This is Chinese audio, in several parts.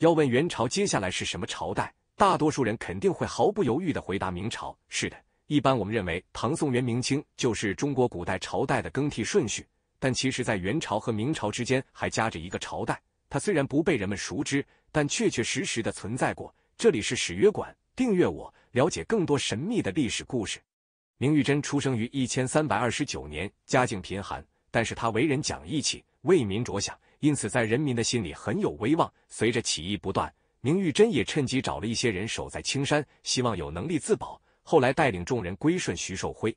要问元朝接下来是什么朝代，大多数人肯定会毫不犹豫的回答明朝。是的，一般我们认为唐宋元明清就是中国古代朝代的更替顺序，但其实在元朝和明朝之间还夹着一个朝代，它虽然不被人们熟知，但确确实实的存在过。这里是史约馆，订阅我，了解更多神秘的历史故事。明玉珍出生于一千三百二十九年，家境贫寒，但是他为人讲义气，为民着想。因此，在人民的心里很有威望。随着起义不断，明玉珍也趁机找了一些人守在青山，希望有能力自保。后来，带领众人归顺徐寿辉。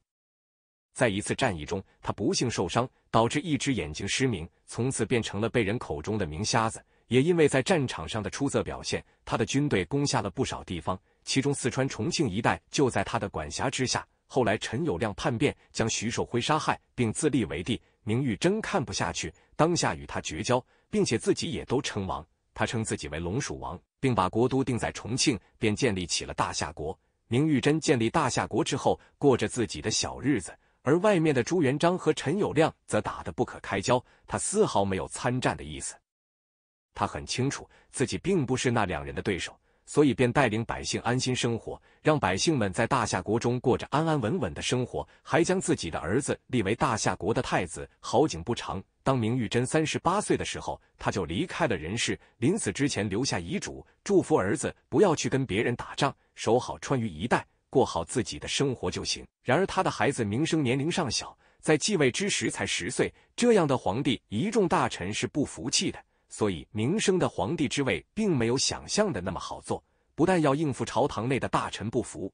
在一次战役中，他不幸受伤，导致一只眼睛失明，从此变成了被人口中的“明瞎子”。也因为在战场上的出色表现，他的军队攻下了不少地方，其中四川、重庆一带就在他的管辖之下。后来，陈友谅叛变，将徐寿辉杀害，并自立为帝。明玉珍看不下去，当下与他绝交，并且自己也都称王。他称自己为龙蜀王，并把国都定在重庆，便建立起了大夏国。明玉珍建立大夏国之后，过着自己的小日子，而外面的朱元璋和陈友谅则打得不可开交。他丝毫没有参战的意思，他很清楚自己并不是那两人的对手。所以便带领百姓安心生活，让百姓们在大夏国中过着安安稳稳的生活，还将自己的儿子立为大夏国的太子。好景不长，当明玉珍三十八岁的时候，他就离开了人世。临死之前留下遗嘱，祝福儿子不要去跟别人打仗，守好川渝一带，过好自己的生活就行。然而他的孩子名声年龄尚小，在继位之时才十岁，这样的皇帝一众大臣是不服气的。所以，明升的皇帝之位并没有想象的那么好做，不但要应付朝堂内的大臣不服，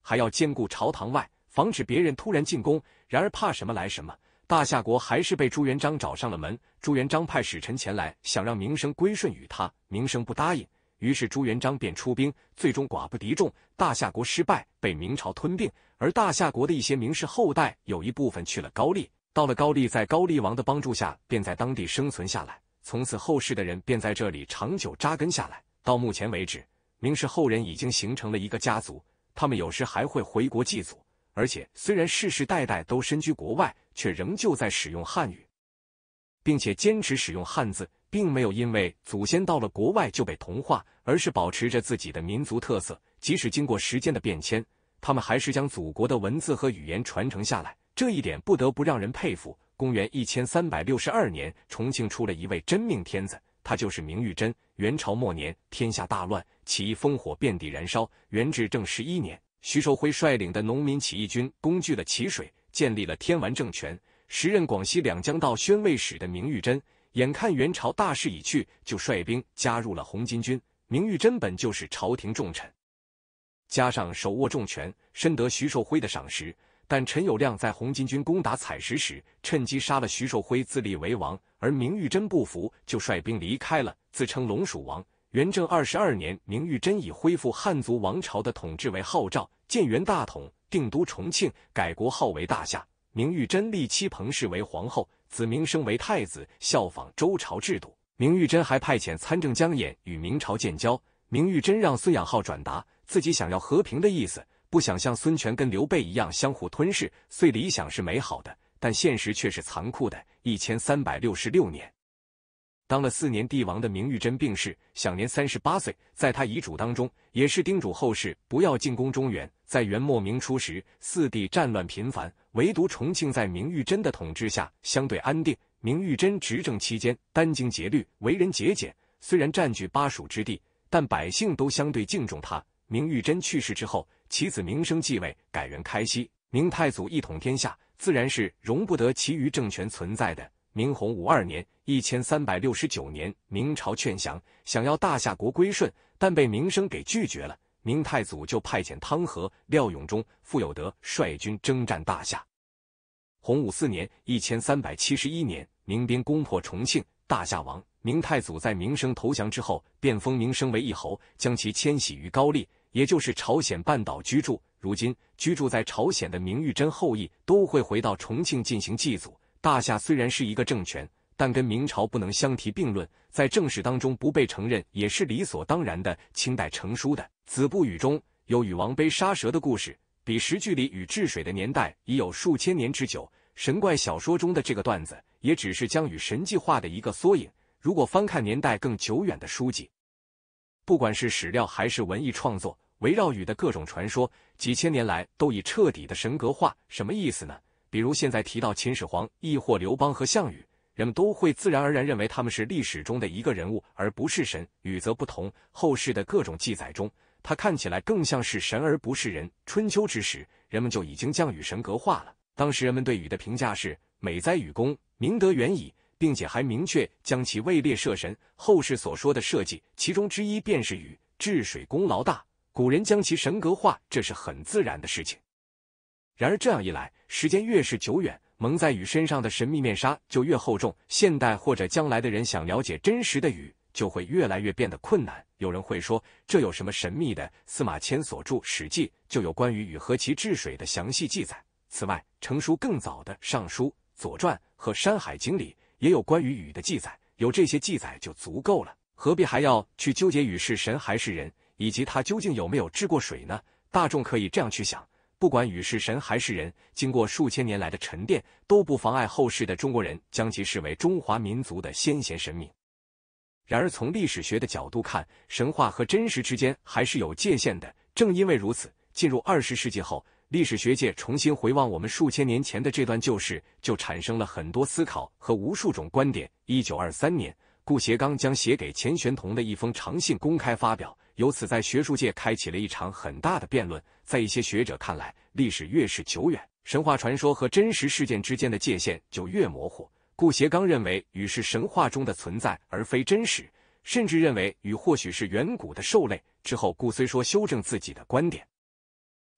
还要兼顾朝堂外，防止别人突然进攻。然而，怕什么来什么，大夏国还是被朱元璋找上了门。朱元璋派使臣前来，想让明升归顺于他，明升不答应，于是朱元璋便出兵，最终寡不敌众，大夏国失败，被明朝吞并。而大夏国的一些名士后代，有一部分去了高丽，到了高丽，在高丽王的帮助下，便在当地生存下来。从此后世的人便在这里长久扎根下来。到目前为止，明氏后人已经形成了一个家族。他们有时还会回国祭祖，而且虽然世世代代都身居国外，却仍旧在使用汉语，并且坚持使用汉字，并没有因为祖先到了国外就被同化，而是保持着自己的民族特色。即使经过时间的变迁，他们还是将祖国的文字和语言传承下来。这一点不得不让人佩服。公元一千三百六十二年，重庆出了一位真命天子，他就是明玉珍。元朝末年，天下大乱，起义烽火遍地燃烧。元至正十一年，徐寿辉率领的农民起义军攻据了渠水，建立了天完政权。时任广西两江道宣慰使的明玉珍，眼看元朝大势已去，就率兵加入了红巾军。明玉珍本就是朝廷重臣，加上手握重权，深得徐寿辉的赏识。但陈友谅在红巾军攻打采石时，趁机杀了徐寿辉，自立为王。而明玉珍不服，就率兵离开了，自称龙蜀王。元正二十二年，明玉珍以恢复汉族王朝的统治为号召，建元大统，定都重庆，改国号为大夏。明玉珍立妻彭氏为皇后，子明升为太子，效仿周朝制度。明玉珍还派遣参政江衍与明朝建交。明玉珍让孙养浩转达自己想要和平的意思。不想像孙权跟刘备一样相互吞噬，虽理想是美好的，但现实却是残酷的。一千三百六十六年，当了四年帝王的明玉珍病逝，享年三十八岁。在他遗嘱当中，也是叮嘱后世不要进攻中原。在元末明初时，四地战乱频繁，唯独重庆在明玉珍的统治下相对安定。明玉珍执政期间，殚精竭虑，为人节俭。虽然占据巴蜀之地，但百姓都相对敬重他。明玉珍去世之后。其子明升继位，改元开熙。明太祖一统天下，自然是容不得其余政权存在的。明洪武二年（一千三百六十九年），明朝劝降，想要大夏国归顺，但被明升给拒绝了。明太祖就派遣汤和、廖永忠、傅有德率军征战大夏。洪武四年（一千三百七十一年），明兵攻破重庆，大夏亡。明太祖在明升投降之后，便封明升为一侯，将其迁徙于高丽。也就是朝鲜半岛居住，如今居住在朝鲜的明玉珍后裔都会回到重庆进行祭祖。大夏虽然是一个政权，但跟明朝不能相提并论，在正史当中不被承认也是理所当然的。清代成书的《子不语》中有禹王杯杀蛇的故事，彼时距离禹治水的年代已有数千年之久。神怪小说中的这个段子，也只是将禹神迹化的一个缩影。如果翻看年代更久远的书籍，不管是史料还是文艺创作，围绕雨的各种传说，几千年来都已彻底的神格化。什么意思呢？比如现在提到秦始皇，亦或刘邦和项羽，人们都会自然而然认为他们是历史中的一个人物，而不是神。雨则不同，后世的各种记载中，他看起来更像是神而不是人。春秋之时，人们就已经将雨神格化了。当时人们对雨的评价是：美哉雨功，明德远矣。并且还明确将其位列社神，后世所说的社计，其中之一便是禹治水功劳大，古人将其神格化，这是很自然的事情。然而这样一来，时间越是久远，蒙在禹身上的神秘面纱就越厚重，现代或者将来的人想了解真实的禹，就会越来越变得困难。有人会说，这有什么神秘的？司马迁所著《史记》就有关于禹和其治水的详细记载。此外，成书更早的《尚书》《左传》和《山海经》里。也有关于雨的记载，有这些记载就足够了，何必还要去纠结雨是神还是人，以及他究竟有没有治过水呢？大众可以这样去想，不管雨是神还是人，经过数千年来的沉淀，都不妨碍后世的中国人将其视为中华民族的先贤神明。然而，从历史学的角度看，神话和真实之间还是有界限的。正因为如此，进入二十世纪后。历史学界重新回望我们数千年前的这段旧事，就产生了很多思考和无数种观点。一九二三年，顾颉刚将写给钱玄同的一封长信公开发表，由此在学术界开启了一场很大的辩论。在一些学者看来，历史越是久远，神话传说和真实事件之间的界限就越模糊。顾颉刚认为，禹是神话中的存在而非真实，甚至认为禹或许是远古的兽类。之后，顾虽说修正自己的观点。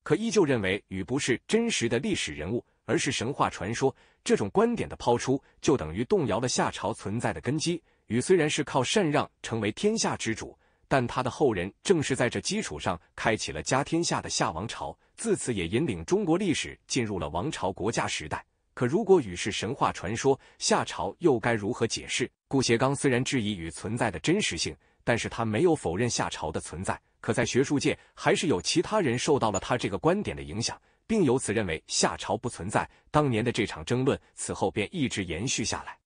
可依旧认为禹不是真实的历史人物，而是神话传说。这种观点的抛出，就等于动摇了夏朝存在的根基。禹虽然是靠禅让成为天下之主，但他的后人正是在这基础上开启了家天下的夏王朝，自此也引领中国历史进入了王朝国家时代。可如果禹是神话传说，夏朝又该如何解释？顾颉刚虽然质疑禹存在的真实性，但是他没有否认夏朝的存在。可在学术界，还是有其他人受到了他这个观点的影响，并由此认为夏朝不存在。当年的这场争论此后便一直延续下来，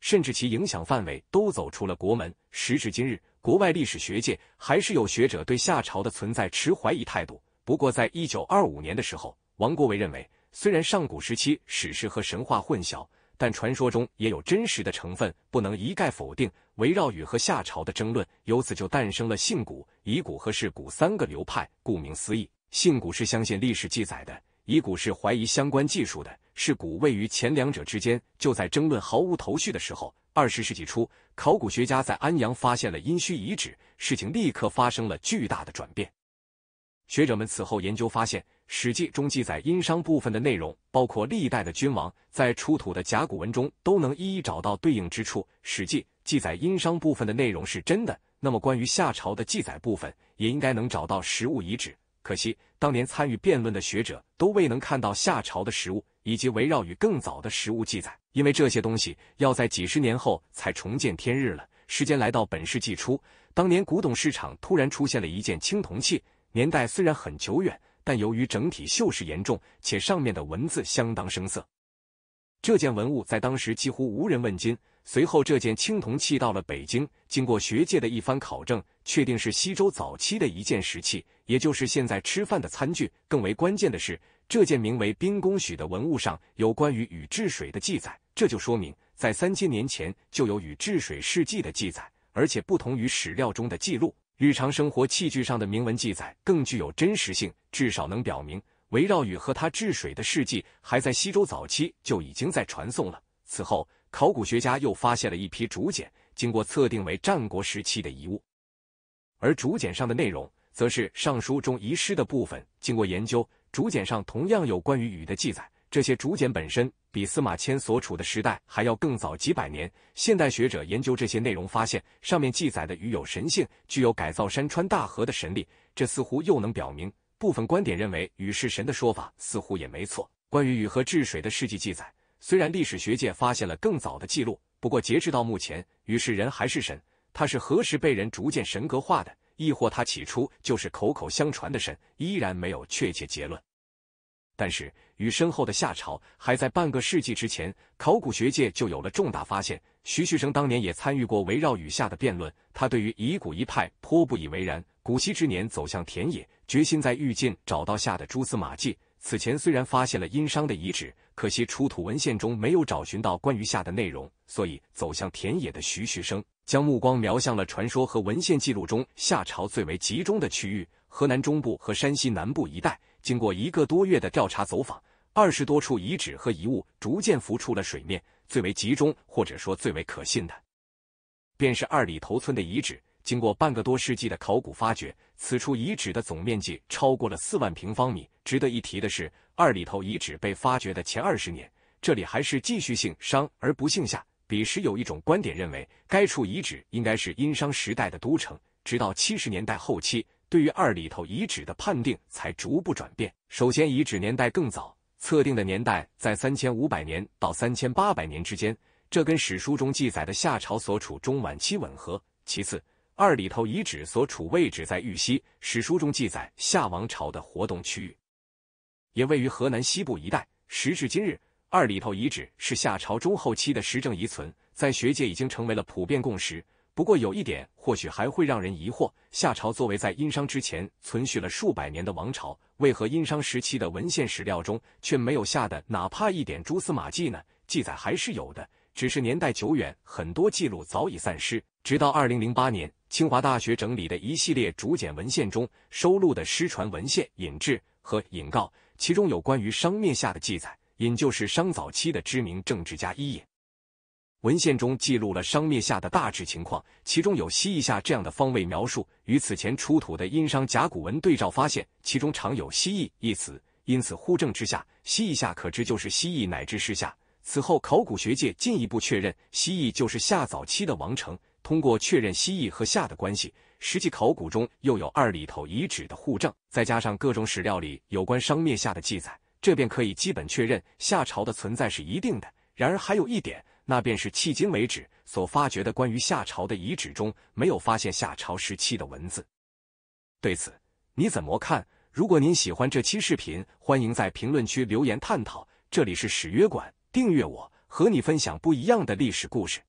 甚至其影响范围都走出了国门。时至今日，国外历史学界还是有学者对夏朝的存在持怀疑态度。不过，在一九二五年的时候，王国维认为，虽然上古时期史实和神话混淆。但传说中也有真实的成分，不能一概否定。围绕禹和夏朝的争论，由此就诞生了信古、疑古和氏古三个流派。顾名思义，信古是相信历史记载的，疑古是怀疑相关技术的，氏古位于前两者之间。就在争论毫无头绪的时候，二十世纪初，考古学家在安阳发现了殷墟遗址，事情立刻发生了巨大的转变。学者们此后研究发现。《史记》中记载殷商部分的内容，包括历代的君王，在出土的甲骨文中都能一一找到对应之处。《史记》记载殷商部分的内容是真的，那么关于夏朝的记载部分，也应该能找到实物遗址。可惜当年参与辩论的学者都未能看到夏朝的实物，以及围绕与更早的实物记载，因为这些东西要在几十年后才重见天日了。时间来到本世纪初，当年古董市场突然出现了一件青铜器，年代虽然很久远。但由于整体锈蚀严重，且上面的文字相当生涩，这件文物在当时几乎无人问津。随后，这件青铜器到了北京，经过学界的一番考证，确定是西周早期的一件石器，也就是现在吃饭的餐具。更为关键的是，这件名为“冰工许”的文物上有关于禹治水的记载，这就说明在三千年前就有禹治水事迹的记载，而且不同于史料中的记录。日常生活器具上的铭文记载更具有真实性，至少能表明围绕禹和他治水的事迹，还在西周早期就已经在传颂了。此后，考古学家又发现了一批竹简，经过测定为战国时期的遗物，而竹简上的内容则是《尚书》中遗失的部分。经过研究，竹简上同样有关于禹的记载。这些竹简本身。比司马迁所处的时代还要更早几百年。现代学者研究这些内容，发现上面记载的禹有神性，具有改造山川大河的神力，这似乎又能表明部分观点认为禹是神的说法似乎也没错。关于禹和治水的事迹记载，虽然历史学界发现了更早的记录，不过截至到目前，禹是人还是神，他是何时被人逐渐神格化的，亦或他起初就是口口相传的神，依然没有确切结论。但是，与身后的夏朝还在半个世纪之前，考古学界就有了重大发现。徐旭生当年也参与过围绕雨夏的辩论，他对于遗古一派颇不以为然。古稀之年，走向田野，决心在玉晋找到夏的蛛丝马迹。此前虽然发现了殷商的遗址，可惜出土文献中没有找寻到关于夏的内容，所以走向田野的徐旭生将目光瞄向了传说和文献记录中夏朝最为集中的区域——河南中部和山西南部一带。经过一个多月的调查走访，二十多处遗址和遗物逐渐浮出了水面。最为集中或者说最为可信的，便是二里头村的遗址。经过半个多世纪的考古发掘，此处遗址的总面积超过了四万平方米。值得一提的是，二里头遗址被发掘的前二十年，这里还是继续姓商而不姓夏。彼时有一种观点认为，该处遗址应该是殷商时代的都城。直到七十年代后期。对于二里头遗址的判定才逐步转变。首先，遗址年代更早，测定的年代在三千五百年到三千八百年之间，这跟史书中记载的夏朝所处中晚期吻合。其次，二里头遗址所处位置在玉溪，史书中记载夏王朝的活动区域，也位于河南西部一带。时至今日，二里头遗址是夏朝中后期的实证遗存，在学界已经成为了普遍共识。不过有一点，或许还会让人疑惑：夏朝作为在殷商之前存续了数百年的王朝，为何殷商时期的文献史料中却没有夏的哪怕一点蛛丝马迹呢？记载还是有的，只是年代久远，很多记录早已散失。直到二零零八年，清华大学整理的一系列竹简文献中收录的失传文献引志和引告，其中有关于商灭夏的记载。引就是商早期的知名政治家伊尹。文献中记录了商灭夏的大致情况，其中有西夷下这样的方位描述。与此前出土的殷商甲骨文对照，发现其中常有西蜴一词，因此互证之下，西夷下可知就是西蜴，乃至是夏。此后，考古学界进一步确认，西蜴就是夏早期的王城。通过确认西蜴和夏的关系，实际考古中又有二里头遗址的互证，再加上各种史料里有关商灭夏的记载，这便可以基本确认夏朝的存在是一定的。然而，还有一点。那便是迄今为止所发掘的关于夏朝的遗址中，没有发现夏朝时期的文字。对此你怎么看？如果您喜欢这期视频，欢迎在评论区留言探讨。这里是史约馆，订阅我，和你分享不一样的历史故事。